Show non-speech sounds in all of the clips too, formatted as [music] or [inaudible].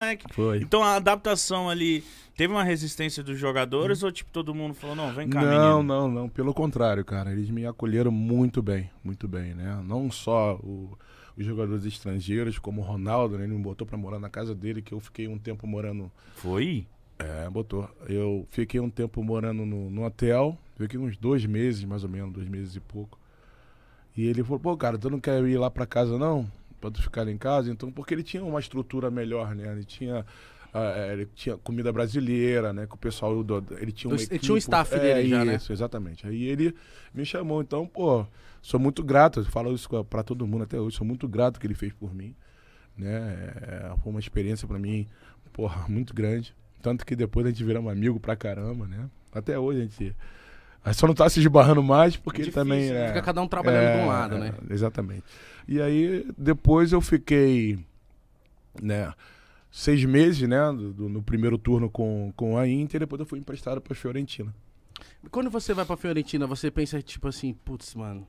moleque. Foi. Então a adaptação ali teve uma resistência dos jogadores hum. ou tipo todo mundo falou não, vem cá, Não, menino. não, não, pelo contrário, cara, eles me acolheram muito bem, muito bem, né? Não só o, os jogadores estrangeiros, como o Ronaldo, né? ele me botou para morar na casa dele que eu fiquei um tempo morando. Foi? É, botou. Eu fiquei um tempo morando no, no hotel, fiquei uns dois meses mais ou menos, dois meses e pouco. E ele falou, pô, cara, tu não quer ir lá pra casa não? para ficar em casa, então porque ele tinha uma estrutura melhor, né? Ele tinha uh, ele tinha comida brasileira, né? Que o pessoal do, ele tinha um ele tinha um staff é, dele já, né? isso, né? exatamente. Aí ele me chamou, então, pô, sou muito grato, falo isso para todo mundo até hoje, sou muito grato que ele fez por mim, né? É, foi uma experiência para mim, porra, muito grande, tanto que depois a gente um amigo pra caramba, né? Até hoje a gente Aí só não tá se esbarrando mais, porque Difícil, também. Né? É, fica cada um trabalhando é, de um é, lado, né? É, exatamente. E aí, depois eu fiquei. Né, seis meses, né? Do, do, no primeiro turno com, com a Inter, depois eu fui emprestado pra Fiorentina. Quando você vai pra Fiorentina, você pensa, tipo assim, putz, mano,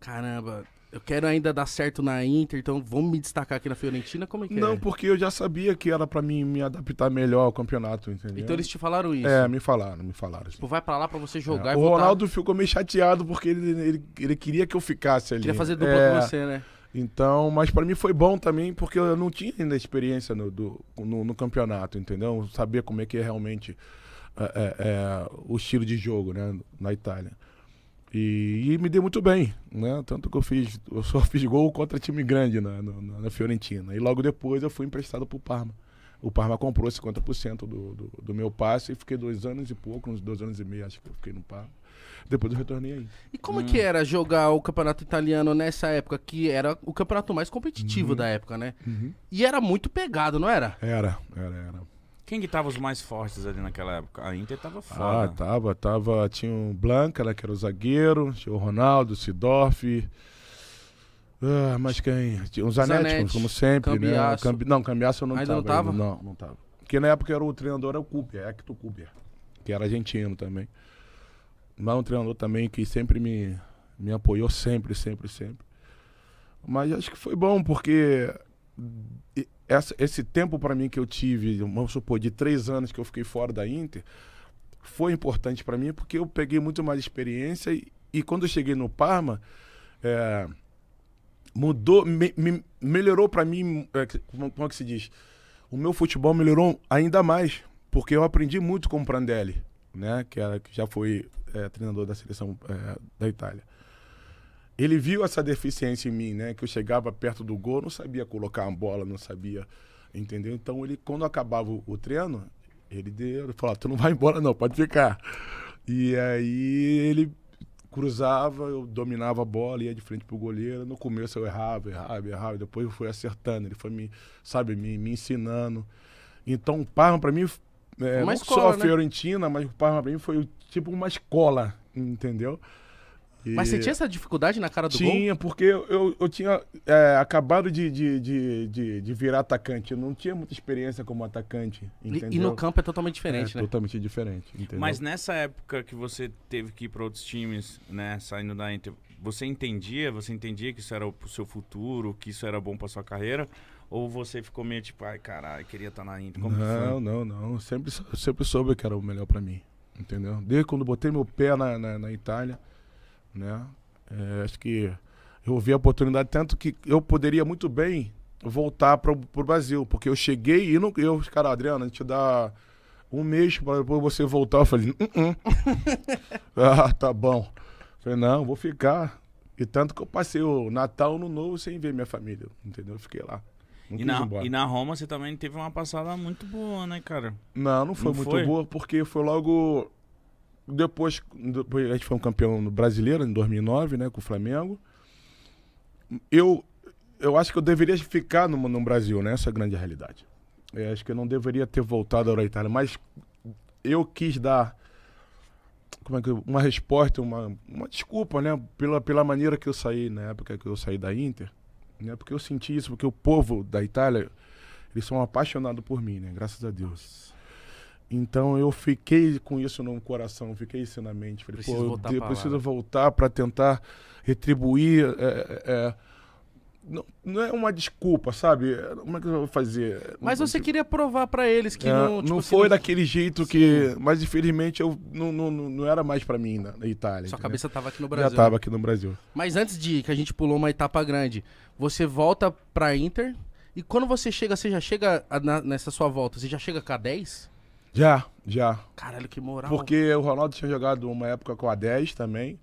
caramba, eu quero ainda dar certo na Inter, então vamos me destacar aqui na Fiorentina? Como é que Não, é? porque eu já sabia que era para mim me adaptar melhor ao campeonato, entendeu? Então eles te falaram isso? É, me falaram, me falaram. Tipo, vai para lá para você jogar é. e O Ronaldo ficou meio chateado porque ele, ele, ele, queria que eu ficasse ali. Queria fazer dupla é, com você, né? Então, mas para mim foi bom também porque eu não tinha ainda experiência no, do, no, no campeonato, entendeu? Eu sabia como é que é realmente é, é, é, o estilo de jogo, né, na Itália. E, e, me deu muito bem, né? Tanto que eu fiz, eu só [laughs] fiz gol contra time grande na, né? na, na Fiorentina. E logo depois eu fui emprestado para o Parma. O Parma comprou 50% do, do, do meu passe e fiquei dois anos e pouco, uns dois anos e meio, acho que eu fiquei no Parma. Depois eu retornei aí. E como hum. que era jogar o campeonato italiano nessa época, que era o campeonato mais competitivo uhum. da época, né? Uhum. E era muito pegado, não era? Era, era, era. Quem que tava os mais fortes ali naquela época? A Inter tava ah, foda. Ah, tava, tava. Tinha o um Blanca, né, que era o zagueiro, tinha o Ronaldo, o Sidorf. Ah, mas quem? Tinha os Zanetti, como sempre, né? Cambi... Não, Cambiasso eu não Ainda Não tava? Ainda, não, não tava. Porque na época era o treinador era é o Cooper, é Hector Cooper, que era argentino também. Mas um treinador também que sempre me, me apoiou, sempre, sempre, sempre. Mas acho que foi bom, porque essa, esse tempo para mim que eu tive, vamos supor, de três anos que eu fiquei fora da Inter, foi importante para mim porque eu peguei muito mais experiência e, e quando eu cheguei no Parma, é, mudou, me, me, melhorou para mim, é, como, como é que se diz? O meu futebol melhorou ainda mais, porque eu aprendi muito com o Prandelli, né, que, era, que já foi é, treinador da seleção é, da Itália ele viu essa deficiência em mim, né? Que eu chegava perto do gol, não sabia colocar a bola, não sabia, entendeu? Então ele, quando acabava o, treino, ele deu, ele falou: ah, "Tu não vai embora não, pode ficar". E aí ele cruzava, eu dominava a bola, ia de frente pro goleiro. No começo eu errava, errava, errava. Depois eu fui acertando, ele foi me, sabe, me, me ensinando. Então o Parma para mim é, escola, só a né? Fiorentina, mas o Parma para mim foi tipo uma escola, entendeu? Mas você tinha essa dificuldade na cara do tinha, gol? Tinha, porque eu, eu, eu tinha é, acabado de, de, de, de, de virar atacante. Eu não tinha muita experiência como atacante. Entendeu? E, e no campo é totalmente diferente, é, né? Totalmente diferente. Entendeu? Mas nessa época que você teve que ir para outros times, né? Saindo da Inter, você entendia? Você entendia que isso era o seu futuro, que isso era bom para sua carreira? Ou você ficou meio tipo, ai caralho, queria estar tá na Inter? Como não, não, não. Sempre, sempre soube que era o melhor para mim. Entendeu? Desde quando botei meu pé na, na, na Itália né? É, acho que eu vi a oportunidade tanto que eu poderia muito bem voltar para o Brasil, porque eu cheguei e não, eu, cara, Adriano a gente dá um mês para depois você voltar. Eu falei, não, hum, não. Hum. [laughs] ah, tá bom. Eu falei, não, vou ficar. E tanto que eu passei o Natal no Novo sem ver minha família, entendeu? Eu fiquei lá. E na, e na, Roma você também teve uma passada muito boa, né, cara? Não, não foi não muito foi? boa, porque foi logo depois, depois a gente foi um campeão brasileiro em 2009, né, com o Flamengo. Eu eu acho que eu deveria ficar no, no Brasil, né? Essa é a grande realidade. Eu acho que eu não deveria ter voltado à Itália, mas eu quis dar como é que uma resposta, uma, uma desculpa, né? Pela, pela maneira que eu saí na época que eu saí da Inter, né? Porque eu senti isso, porque o povo da Itália eles são apaixonados por mim, né? Graças a Deus. Então eu fiquei com isso no coração, fiquei isso na mente. Falei, preciso pô, voltar eu preciso lá. voltar para tentar retribuir. É, é, é, não, não, é uma desculpa, sabe? Como é que eu vou fazer? Mas não, você tipo... queria provar para eles que é, não. Tipo, não foi não... daquele jeito Sim. que. Mas infelizmente eu não, não, não era mais para mim na, na, Itália. Sua entendeu? cabeça tava aqui no Brasil. Já tava aqui no Brasil. Mas antes de que a gente pulou uma etapa grande, você volta pra Inter. E quando você chega, você já chega a, na, nessa sua volta, você já chega com a 10? Já, já. Caralho, que moral. Porque o Ronaldo tinha jogado uma época com a 10 também.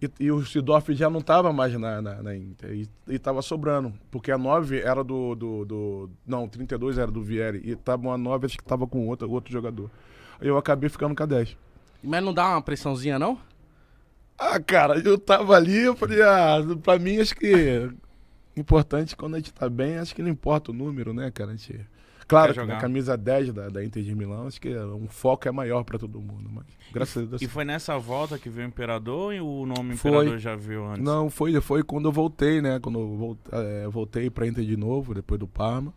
E, e o Sidoff já não estava mais na, na, na Inter. E, estava sobrando. Porque a 9 era do, do, do. Não, 32 era do Vieri. E tava uma 9, acho que estava com outro, outro jogador. Aí eu acabei ficando com a 10. Mas não dá uma pressãozinha, não? Ah, cara, eu tava ali, eu falei, ah, pra mim acho que. Importante quando a gente tá bem, acho que não importa o número, né, cara? A gente Claro que na camisa 10 da, da Inter de Milão, acho que um foco é maior para todo mundo. Mas, graças e, a Deus. E foi nessa volta que veio o Imperador e o nome foi, Imperador já viu antes? Não, foi, foi quando eu voltei, né? Quando eu voltei, eh, é, voltei pra Inter de novo, depois do Parma.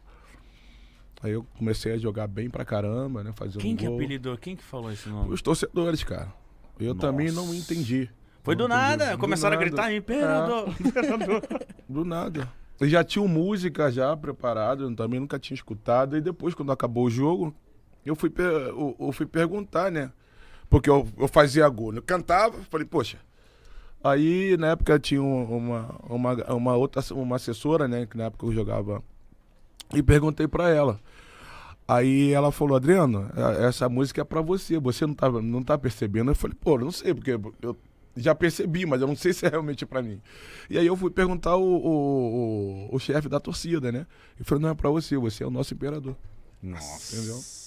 Aí eu comecei a jogar bem pra caramba, né? Fazer Quem um que gol. apelidou? Quem que falou esse nome? Os torcedores, cara. Eu Nossa. também não entendi. Foi não do entendi. nada, do começaram nada. a gritar, imperador, ah. imperador. [laughs] do nada eu já tinha música já preparada, eu também nunca tinha escutado. E depois, quando acabou o jogo, eu fui, eu, eu fui perguntar, né? Porque eu, eu fazia gol. Né? Eu cantava, falei, poxa. Aí, na época, tinha uma, uma, uma outra uma assessora, né? Que na época eu jogava. E perguntei para ela. Aí ela falou, Adriano, é, essa música é para você, você não tá, não tá percebendo? Eu falei, pô, não sei, porque eu já percebi, mas eu não sei [laughs] se é realmente para mim. E aí eu fui perguntar o, o, o, o chefe da torcida, né? Ele falou, não é para você, você é o nosso imperador. Nossa. Entendeu?